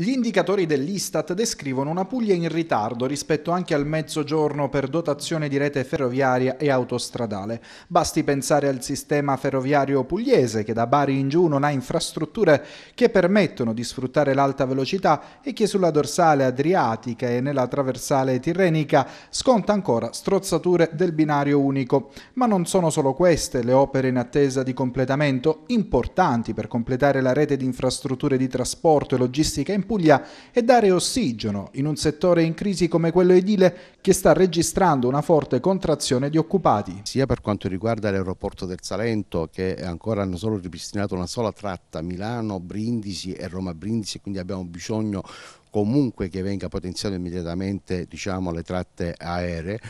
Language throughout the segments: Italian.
Gli indicatori dell'Istat descrivono una Puglia in ritardo rispetto anche al mezzogiorno per dotazione di rete ferroviaria e autostradale. Basti pensare al sistema ferroviario pugliese che da Bari in giù non ha infrastrutture che permettono di sfruttare l'alta velocità e che sulla dorsale adriatica e nella traversale tirrenica sconta ancora strozzature del binario unico. Ma non sono solo queste le opere in attesa di completamento, importanti per completare la rete di infrastrutture di trasporto e logistica in Puglia e dare ossigeno in un settore in crisi come quello edile che sta registrando una forte contrazione di occupati. Sia per quanto riguarda l'aeroporto del Salento che ancora hanno solo ripristinato una sola tratta Milano-Brindisi e Roma-Brindisi quindi abbiamo bisogno comunque che venga potenziato immediatamente diciamo, le tratte aeree,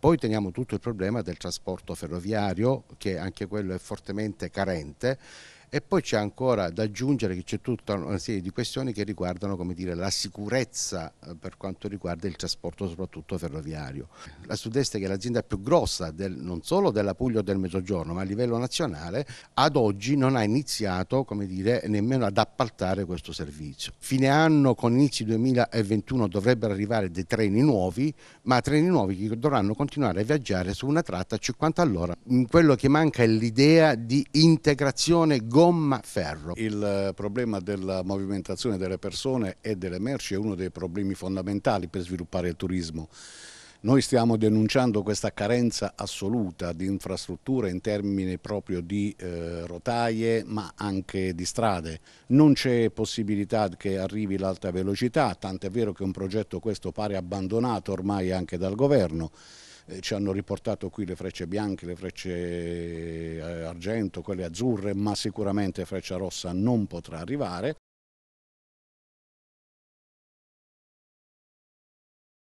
poi teniamo tutto il problema del trasporto ferroviario, che anche quello è fortemente carente. E poi c'è ancora da aggiungere che c'è tutta una serie di questioni che riguardano dire, la sicurezza eh, per quanto riguarda il trasporto soprattutto ferroviario. La Sud-Est che è l'azienda più grossa del, non solo della Puglia o del Mezzogiorno ma a livello nazionale ad oggi non ha iniziato dire, nemmeno ad appaltare questo servizio. Fine anno con inizi 2021 dovrebbero arrivare dei treni nuovi ma treni nuovi che dovranno continuare a viaggiare su una tratta a 50 all'ora. Quello che manca è l'idea di integrazione globale gomma-ferro. Il eh, problema della movimentazione delle persone e delle merci è uno dei problemi fondamentali per sviluppare il turismo. Noi stiamo denunciando questa carenza assoluta di infrastrutture in termini proprio di eh, rotaie ma anche di strade. Non c'è possibilità che arrivi l'alta velocità, tant'è vero che un progetto questo pare abbandonato ormai anche dal governo eh, ci hanno riportato qui le frecce bianche, le frecce eh, argento, quelle azzurre, ma sicuramente freccia rossa non potrà arrivare.